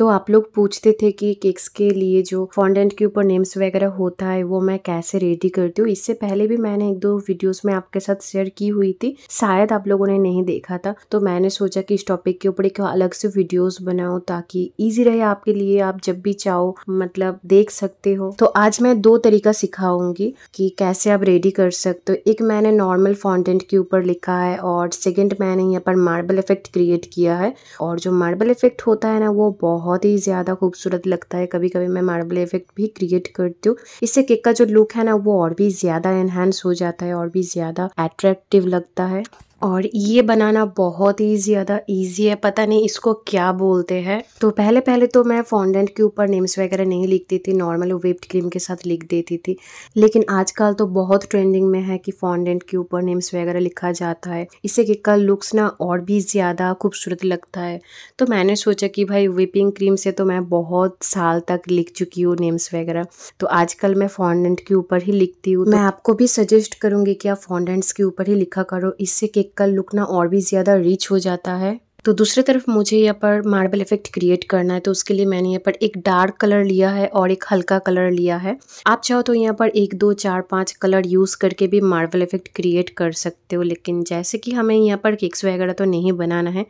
तो आप लोग पूछते थे कि केक्स के लिए जो फॉन्डेंट के ऊपर नेम्स वगैरह होता है वो मैं कैसे रेडी करती हूँ इससे पहले भी मैंने एक दो वीडियोस में आपके साथ शेयर की हुई थी शायद आप लोगों ने नहीं देखा था तो मैंने सोचा कि इस टॉपिक के ऊपर एक अलग से वीडियोस बनाओ ताकि इजी रहे आपके लिए आप जब भी चाहो मतलब देख सकते हो तो आज मैं दो तरीका सिखाऊंगी कि कैसे आप रेडी कर सकते हो एक मैंने नॉर्मल फॉन्टेंट के ऊपर लिखा है और सेकेंड मैंने यहाँ पर मार्बल इफेक्ट क्रिएट किया है और जो मार्बल इफेक्ट होता है ना वो बहुत बहुत ही ज़्यादा खूबसूरत लगता है कभी कभी मैं मार्बल इफेक्ट भी क्रिएट करती हूँ इससे केक का जो लुक है ना वो और भी ज़्यादा एनहेंस हो जाता है और भी ज़्यादा एट्रैक्टिव लगता है और ये बनाना बहुत ही ज़्यादा इजी है पता नहीं इसको क्या बोलते हैं तो पहले पहले तो मैं फॉन्डेंट के ऊपर नेम्स वगैरह नहीं लिखती थी नॉर्मल विप्ड क्रीम के साथ लिख देती थी लेकिन आजकल तो बहुत ट्रेंडिंग में है कि फॉन्डेंट के ऊपर नेम्स वगैरह लिखा जाता है इससे केक का लुक्स ना और भी ज़्यादा खूबसूरत लगता है तो मैंने सोचा कि भाई विपिंग क्रीम से तो मैं बहुत साल तक लिख चुकी हूँ नेम्स वगैरह तो आजकल मैं फॉन्डेंट के ऊपर ही लिखती हूँ मैं आपको भी सजेस्ट करूँगी कि आप फॉन्डेंट्स के ऊपर ही लिखा करो इससे केक का लुक ना और भी ज्यादा रिच हो जाता है। तो दूसरी तरफ मुझे यहाँ पर मार्बल इफेक्ट क्रिएट करना है तो उसके लिए मैंने यहाँ पर एक डार्क कलर लिया है और एक हल्का कलर लिया है आप चाहो तो यहाँ पर एक दो चार पाँच कलर यूज़ करके भी मार्बल इफेक्ट क्रिएट कर सकते हो लेकिन जैसे कि हमें यहाँ पर केक्स वगैरह तो नहीं बनाना है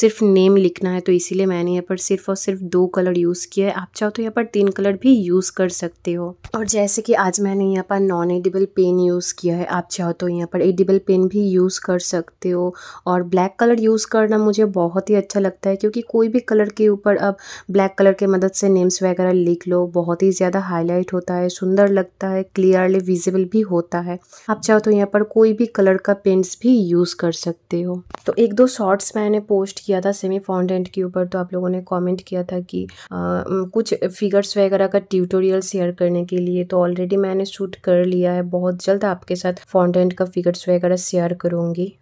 सिर्फ नेम लिखना है तो इसीलिए मैंने यहाँ पर सिर्फ और सिर्फ दो कलर यूज़ किया है आप चाहो तो यहाँ पर तीन कलर भी यूज़ कर सकते हो और जैसे कि आज मैंने यहाँ पर नॉन एडिबल पेन यूज़ किया है आप चाहो तो यहाँ पर एडिबल पेन भी यूज़ कर सकते हो और ब्लैक कलर यूज़ करना मुझे बहुत ही अच्छा लगता है क्योंकि कोई भी कलर के ऊपर अब ब्लैक कलर के मदद से नेम्स वगैरह लिख लो बहुत ही ज़्यादा हाईलाइट होता है सुंदर लगता है क्लियरली विजिबल भी होता है आप चाहो तो यहाँ पर कोई भी कलर का पेंट्स भी यूज़ कर सकते हो तो एक दो शॉर्ट्स मैंने पोस्ट किया था सेमी फाउंडेंट के ऊपर तो आप लोगों ने कॉमेंट किया था कि आ, कुछ फिगर्स वगैरह का ट्यूटोरियल शेयर करने के लिए तो ऑलरेडी मैंने शूट कर लिया है बहुत जल्द आपके साथ फाउंडेंट का फिगर्स वगैरह शेयर करूँगी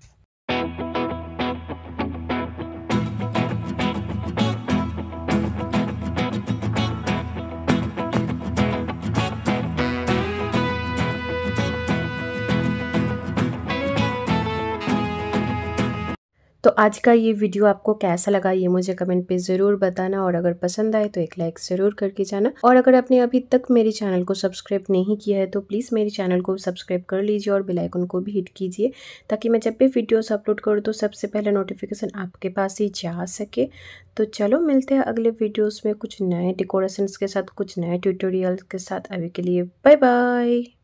तो आज का ये वीडियो आपको कैसा लगा ये मुझे कमेंट पे ज़रूर बताना और अगर पसंद आए तो एक लाइक ज़रूर करके जाना और अगर आपने अभी तक मेरे चैनल को सब्सक्राइब नहीं किया है तो प्लीज़ मेरे चैनल को सब्सक्राइब कर लीजिए और बेलाइकन को भी हिट कीजिए ताकि मैं जब भी वीडियोस अपलोड करूँ तो सबसे पहले नोटिफिकेशन आपके पास ही जा सके तो चलो मिलते हैं अगले वीडियोज़ में कुछ नए डेकोरेशन के साथ कुछ नए ट्यूटोरियल के साथ अभी के लिए बाय बाय